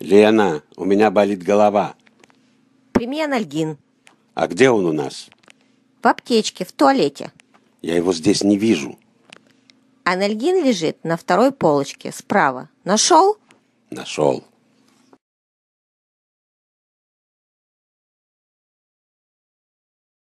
Лена, у меня болит голова. Прими анальгин. А где он у нас? В аптечке, в туалете. Я его здесь не вижу. Анальгин лежит на второй полочке, справа. Нашел? Нашел.